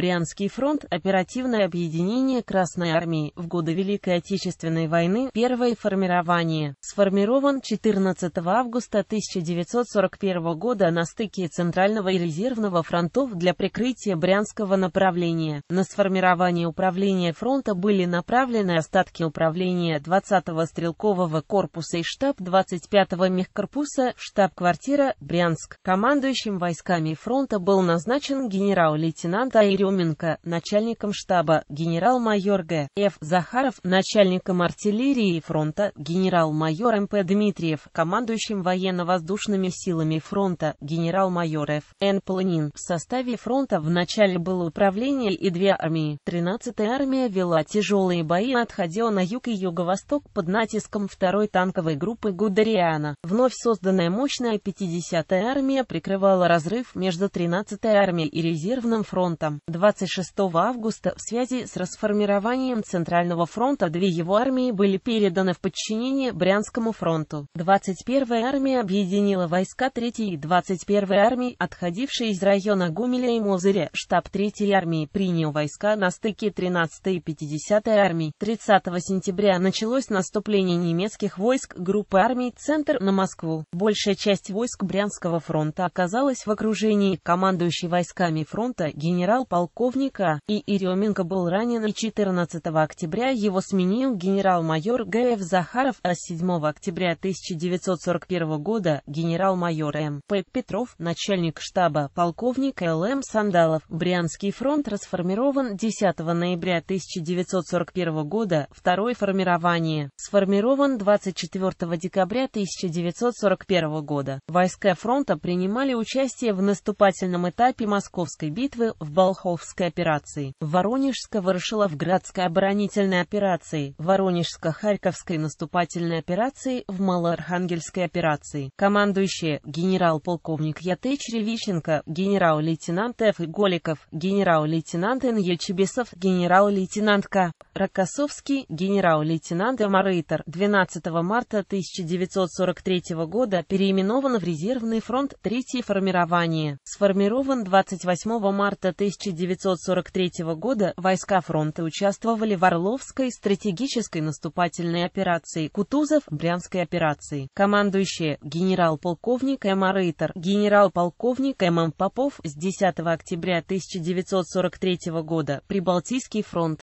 Брянский фронт, оперативное объединение Красной Армии в годы Великой Отечественной войны, первое формирование, сформирован 14 августа 1941 года на стыке Центрального и Резервного фронтов для прикрытия Брянского направления. На сформирование управления фронта были направлены остатки управления 20-го стрелкового корпуса и штаб 25-го мехкорпуса, штаб-квартира, Брянск. Командующим войсками фронта был назначен генерал-лейтенант Айрион Еременко, начальником штаба, генерал-майор Г. Ф. Захаров, начальником артиллерии фронта, генерал-майор М.П. Дмитриев, командующим военно-воздушными силами фронта, генерал-майор Ф. Н. Полынин. В составе фронта в начале было управление и две армии. 13-я армия вела тяжелые бои и отходила на юг и юго-восток под натиском 2-й танковой группы Гудериана. Вновь созданная мощная 50-я армия прикрывала разрыв между 13-й армией и резервным фронтом. 26 августа в связи с расформированием Центрального фронта две его армии были переданы в подчинение Брянскому фронту. 21-я армия объединила войска 3-й и 21-й армии, отходившие из района Гумеля и Мозыря. Штаб 3-й армии принял войска на стыке 13-й и 50-й армии. 30 сентября началось наступление немецких войск группы армий «Центр» на Москву. Большая часть войск Брянского фронта оказалась в окружении командующий войсками фронта генерал-полковник полковника, и Еременко был ранен и 14 октября его сменил генерал-майор Г.Ф. Захаров, а 7 октября 1941 года генерал-майор М.П. Петров, начальник штаба, полковника Л.М. Сандалов. Брянский фронт расформирован 10 ноября 1941 года, второе формирование, сформирован 24 декабря 1941 года. Войска фронта принимали участие в наступательном этапе Московской битвы в Болхо. Каховской операции, Воронежско-Ворошиловградской оборонительной операции, Воронежско-Харьковской наступательной операции, в Малоархангельской операции. Командующие генерал-полковник Ятыч Ревищенко, генерал-лейтенант Ф. Голиков, генерал-лейтенант Н. Чебесов, генерал-лейтенант К. Рокоссовский, генерал-лейтенант Маррейтер 12 марта 1943 года переименован в Резервный фронт Третье формирование, сформирован 28 марта 1943 1943 года войска фронта участвовали в Орловской стратегической наступательной операции Кутузов, Брянской операции. Командующие генерал-полковник М. А. Рейтер, генерал-полковник М. М. Попов с 10 октября 1943 года Прибалтийский фронт